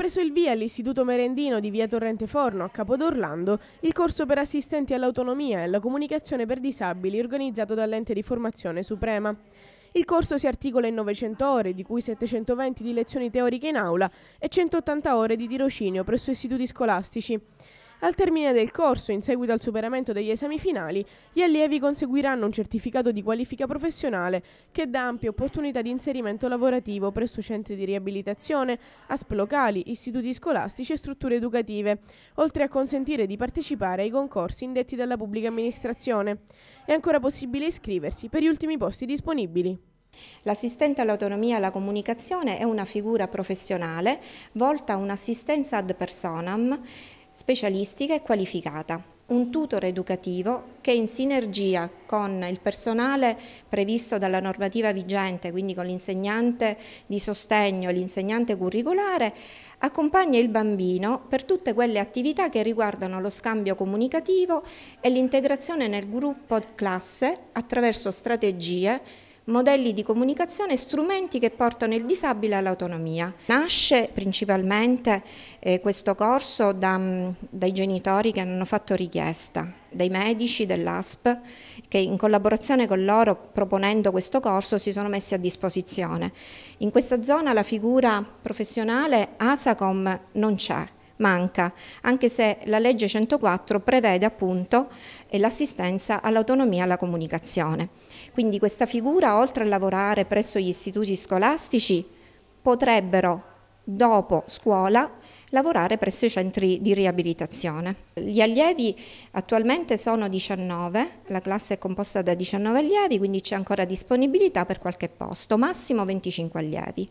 preso il via all'Istituto Merendino di via Torrente Forno a Capodorlando il corso per assistenti all'autonomia e alla comunicazione per disabili organizzato dall'ente di formazione Suprema. Il corso si articola in 900 ore, di cui 720 di lezioni teoriche in aula e 180 ore di tirocinio presso istituti scolastici. Al termine del corso, in seguito al superamento degli esami finali, gli allievi conseguiranno un certificato di qualifica professionale che dà ampie opportunità di inserimento lavorativo presso centri di riabilitazione, ASP locali, istituti scolastici e strutture educative, oltre a consentire di partecipare ai concorsi indetti dalla pubblica amministrazione. È ancora possibile iscriversi per gli ultimi posti disponibili. L'assistente all'autonomia e alla comunicazione è una figura professionale volta a un'assistenza ad personam specialistica e qualificata. Un tutor educativo che in sinergia con il personale previsto dalla normativa vigente, quindi con l'insegnante di sostegno, e l'insegnante curricolare, accompagna il bambino per tutte quelle attività che riguardano lo scambio comunicativo e l'integrazione nel gruppo classe attraverso strategie modelli di comunicazione, strumenti che portano il disabile all'autonomia. Nasce principalmente eh, questo corso da, mm, dai genitori che hanno fatto richiesta, dai medici dell'ASP che in collaborazione con loro proponendo questo corso si sono messi a disposizione. In questa zona la figura professionale ASACOM non c'è, manca, anche se la legge 104 prevede appunto eh, l'assistenza all'autonomia e alla comunicazione. Quindi questa figura, oltre a lavorare presso gli istituti scolastici, potrebbero dopo scuola lavorare presso i centri di riabilitazione. Gli allievi attualmente sono 19, la classe è composta da 19 allievi, quindi c'è ancora disponibilità per qualche posto, massimo 25 allievi.